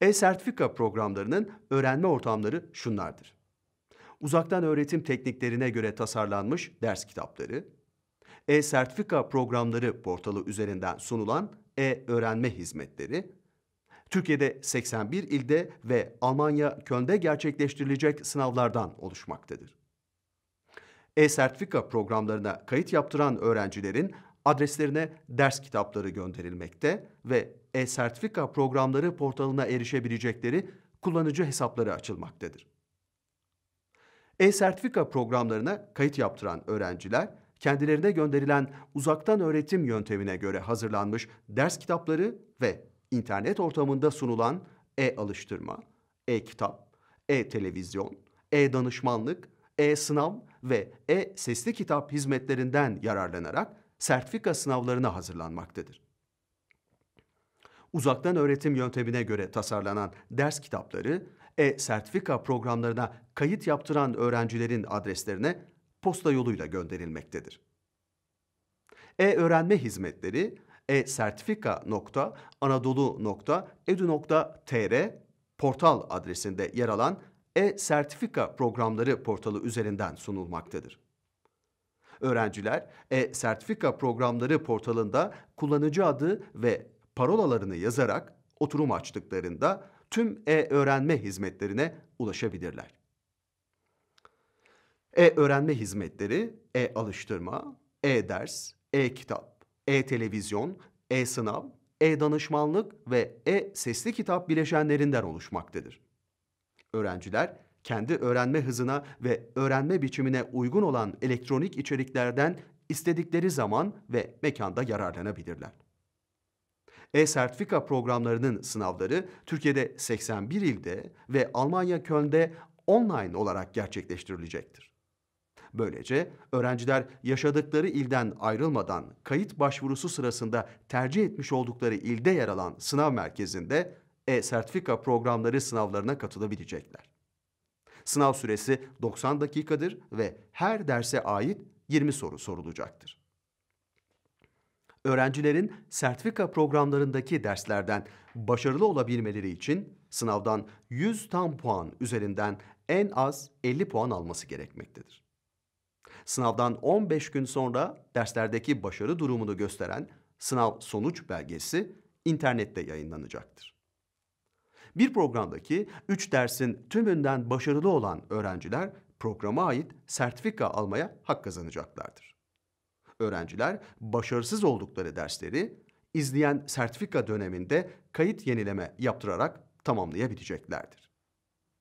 E-sertifika programlarının öğrenme ortamları şunlardır. Uzaktan öğretim tekniklerine göre tasarlanmış ders kitapları, e-sertifika programları portalı üzerinden sunulan e-öğrenme hizmetleri, Türkiye'de 81 ilde ve Almanya Köln'de gerçekleştirilecek sınavlardan oluşmaktadır. E-sertifika programlarına kayıt yaptıran öğrencilerin Adreslerine ders kitapları gönderilmekte ve e-sertifika programları portalına erişebilecekleri kullanıcı hesapları açılmaktadır. E-sertifika programlarına kayıt yaptıran öğrenciler, kendilerine gönderilen uzaktan öğretim yöntemine göre hazırlanmış ders kitapları ve internet ortamında sunulan e-alıştırma, e-kitap, e-televizyon, e-danışmanlık, e-sınav ve e-sesli kitap hizmetlerinden yararlanarak sertifika sınavlarına hazırlanmaktadır. Uzaktan öğretim yöntemine göre tasarlanan ders kitapları e-sertifika programlarına kayıt yaptıran öğrencilerin adreslerine posta yoluyla gönderilmektedir. E-öğrenme hizmetleri e-sertifika.anadolu.edu.tr portal adresinde yer alan e-sertifika programları portalı üzerinden sunulmaktadır. Öğrenciler e-sertifika programları portalında kullanıcı adı ve parolalarını yazarak oturum açtıklarında tüm e-öğrenme hizmetlerine ulaşabilirler. E-öğrenme hizmetleri e-alıştırma, e-ders, e-kitap, e-televizyon, e-sınav, e-danışmanlık ve e-sesli kitap bileşenlerinden oluşmaktadır. Öğrenciler kendi öğrenme hızına ve öğrenme biçimine uygun olan elektronik içeriklerden istedikleri zaman ve mekanda yararlanabilirler. E-sertifika programlarının sınavları Türkiye'de 81 ilde ve Almanya Köln'de online olarak gerçekleştirilecektir. Böylece öğrenciler yaşadıkları ilden ayrılmadan kayıt başvurusu sırasında tercih etmiş oldukları ilde yer alan sınav merkezinde e-sertifika programları sınavlarına katılabilecekler. Sınav süresi 90 dakikadır ve her derse ait 20 soru sorulacaktır. Öğrencilerin sertifika programlarındaki derslerden başarılı olabilmeleri için sınavdan 100 tam puan üzerinden en az 50 puan alması gerekmektedir. Sınavdan 15 gün sonra derslerdeki başarı durumunu gösteren sınav sonuç belgesi internette yayınlanacaktır. Bir programdaki 3 dersin tümünden başarılı olan öğrenciler programa ait sertifika almaya hak kazanacaklardır. Öğrenciler başarısız oldukları dersleri izleyen sertifika döneminde kayıt yenileme yaptırarak tamamlayabileceklerdir.